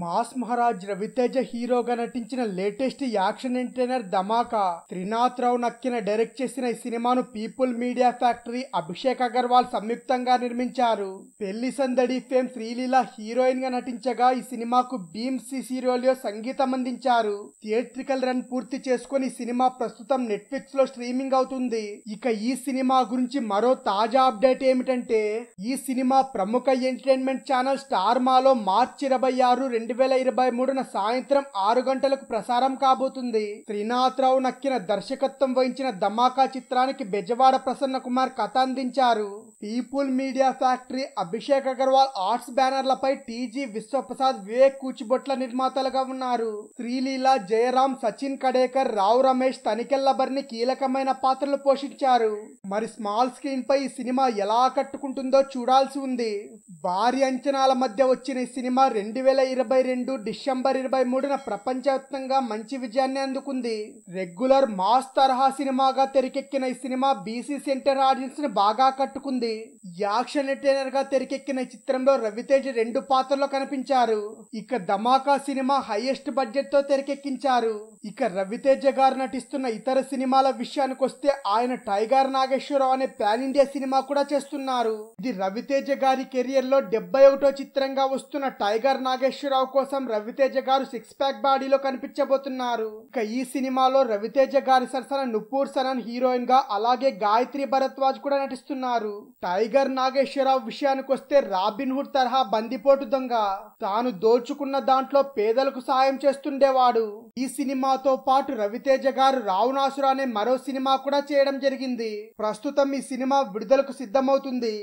mass Maharaj Ravi Teja హీరోగా నటించిన latest action entertainer Dhamaka Trinath Rao Nakkina direct చేసిన ఈ సినిమాను people media factory Abhishek Agarwal సంయుక్తంగా నిర్మించారు పెళ్లి సందడి ఫేమ్ శ్రీలీల హీరోయిన్ గా నటించగా ఈ సినిమాకు భీమ్ సి సిసిరోలియో సంగీతం అందించారు థియేట్రికల్ రన్ పూర్తి చేసుకుని సినిమా ప్రస్తుతం నెట్ఫ్లిక్స్ లో స్ట్రీమింగ్ అవుతుంది ఇక ఈ సినిమా గురించి మరో తాజా అప్డేట్ ఏమిటంటే ఈ సినిమా ప్రముఖ ఎంటర్టైన్మెంట్ ఛానల్ స్టార్ మాలో మార్చి ఇరవై ఆరు రెండు వేల ఇరవై మూడున సాయంత్రం ఆరు గంటలకు ప్రసారం కాబోతుంది రావు నక్కిన దర్శకత్వం వహించిన ధమాకా చిత్రానికి బెజవాడ ప్రసన్న కుమార్ కథ అందించారు people media factory Abhishek Agarwal arts బ్యానర్లపై టీజీ విశ్వప్రసాద్ వివేక్ కూచిబొట్ల నిర్మాతలుగా ఉన్నారు శ్రీలీల జయరాం సచిన్ కడేకర్ రావు రమేష్ తనికెళ్లబర్ని కీలకమైన పాత్రలు పోషించారు మరి స్మాల్ స్క్రీన్ పై ఈ సినిమా ఎలా కట్టుకుంటుందో చూడాల్సి ఉంది భారీ అంచనాల మధ్య వచ్చిన ఈ సినిమా రెండు వేల ఇరవై రెండు డిసెంబర్ ఇరవై మూడున ప్రపంచవ్యాప్తంగా మంచి విజయాన్ని అందుకుంది రెగ్యులర్ మాస్ తరహా సినిమాగా తెరకెక్కిన ఈ సినిమా బీసీ సెంటర్ ఆడియన్స్ ని బాగా కట్టుకుంది యాక్షన్ ఎంటర్టైనర్ గా తెరకెక్కిన ఈ చిత్రంలో రవితేజ్ రెండు పాత్రలో కనిపించారు ఇక ధమాకా సినిమా హైయెస్ట్ బడ్జెట్ తో తెరకెక్కించారు ఇక రవితేజ గారు నటిస్తున్న ఇతర సినిమాల విషయానికి వస్తే ఆయన టైగర్ నాగేశ్వరరావు అనే పాన్ ఇండియా సినిమా కూడా చేస్తున్నారు ఇది రవితేజ గారి కెరియర్ ఏళ్లలో డెబ్బై ఒకటో చిత్రంగా వస్తున్న టైగర్ నాగేశ్వరరావు కోసం రవితేజ గారు సిక్స్ ప్యాక్ బాడీలో కనిపించబోతున్నారు ఇక ఈ సినిమాలో రవితేజ గారి సరసన నుపూర్ సనన్ హీరోయిన్ గా అలాగే గాయత్రి భరద్వాజ్ కూడా నటిస్తున్నారు టైగర్ నాగేశ్వరరావు విషయానికి వస్తే రాబిన్ హుడ్ తరహా బందిపోటు దొంగ తాను దోచుకున్న దాంట్లో పేదలకు సాయం చేస్తుండేవాడు ఈ సినిమాతో పాటు రవితేజ గారు రావునాసుర అనే మరో సినిమా కూడా చేయడం జరిగింది ప్రస్తుతం ఈ సినిమా విడుదలకు సిద్ధమవుతుంది